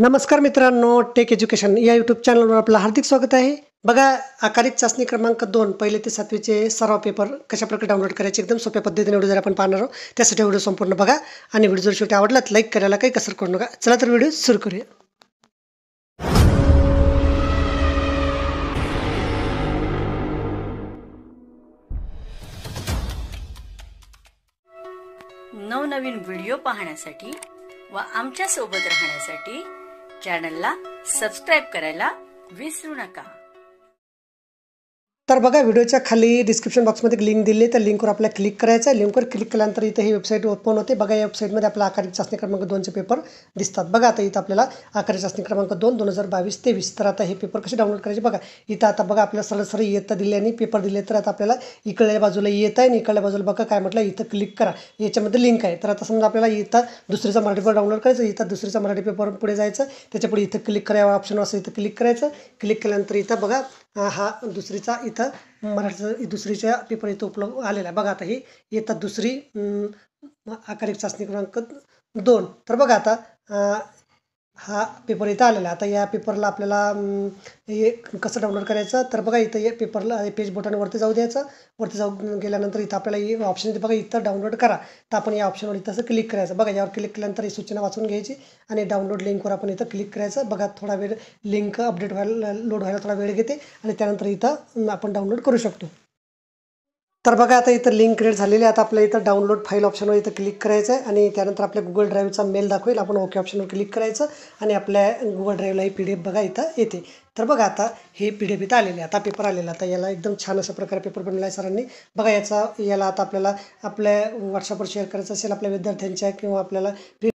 नमस्कार मित्रांनो take education या यूट्यूब चॅनलवर आपलं हार्दिक स्वागत आहे बघा आकारिक चाचणी क्रमांक दोन पहिले ते सातवीचे सराव पेपर कशाप्रकारे डाउनलोड करायचे एकदम सोप्या पद्धतीने व्हिडिओ जर आपण पाहणार आहोत त्यासाठी व्हिडिओ संपूर्ण बघा आणि व्हिडिओ जर शेवटी आवडलात लाईक करायला काही कसर करू नका चला तर व्हिडिओ सुरू करूया नवनवीन व्हिडिओ पाहण्यासाठी व आमच्यासोबत राहण्यासाठी चॅनलला सबस्क्राईब करायला विसरू नका तर बघा व्हिडिओच्या खाली डिस्क्रिप्शन बॉक्समध्ये लिंक दिली आहे त्या लिंकवर आपल्याला क्लिक करायचं आहे लिंकवर क्लिक केल्यानंतर इथं ही वेबसाईट ओपन होते बघा या वेबसाईटमध्ये आपला आकारिक चाचणी क्रमांक दोनचे पेपर दिसतात बघा आता इथं आपल्याला आकारिक चाचणी क्रमांक दोन दोन हजार बावीस तेवीस तर आता हे पेपर कसे डाउनलोड करायचे बघा इथं आता बघा आपल्याला सरळ सरळ येता दिले आणि पेपर दिले तर आता आपल्याला इकडल्या बाजूला येत आहे आणि इकडल्या बाजूला बघा काय म्हटलं इथं क्लिक करा याच्यामध्ये लिंक आहे तर आता समजा आपल्याला इथं दुसरीचा मराठी पेपर डाउनलोड करायचं इथं दुसरीचा मराठी पेपर पुढे जायचं त्याच्यापुढे इथं क्लिक करा ऑप्शन असं इथं क्लिक करायचं क्लिक केल्यानंतर इथं बघा हा दुसरीचा इथं मराठीचा दुसरीच्या पेपर इथं उपलब्ध आलेला आहे बघा आता ही इथं दुसरी आकारिक चाचणी क्रमांक दोन तर बघा आता हा पेपर इथं आलेला आता या पेपरला आपल्याला हे कसं डाउनलोड करायचं तर बघा इथं या पेपरला पेज बटनवरती जाऊ द्यायचं वरती जाऊ गेल्यानंतर इथं आपल्याला हे ऑप्शन बघा इथं डाउनलोड करा तर आपण या ऑप्शनवर इथं असं क्लिक करायचं बघा यावर क्लिक केल्यानंतर ही सूचना वाचून घ्यायची आणि डाउनलोड लिंकवर आपण इथं क्लिक करायचं बघा थोडा वेळ लिंक अपडेट व्हायला लोड व्हायला थोडा वेळ घेते आणि त्यानंतर इथं आपण डाउनलोड करू शकतो तर बघा आता इथं लिंक क्रिएट झालेली आहे आता आपल्या इथं डाउनलोड फाईल ऑप्शनवर इथं क्लिक करायचं आहे आणि त्यानंतर आपल्या गुगल ड्राईव्हचा मेल दाखवेल आपण ओके ऑप्शनवर क्लिक करायचं आणि आपल्या गुगल ड्राईव्हला ही पी डी एफ बघा इथं येते तर बघा आता हे पी डी एफ इथं आलेले आता पेपर आलेला आता याला एकदम छान अशा प्रकारे पेपर बनवला आहे सरांनी बघा याचा याला आता आपल्याला आपल्या व्हॉट्सअपवर शेअर करायचं असेल आपल्या विद्यार्थ्यांच्या किंवा आपल्याला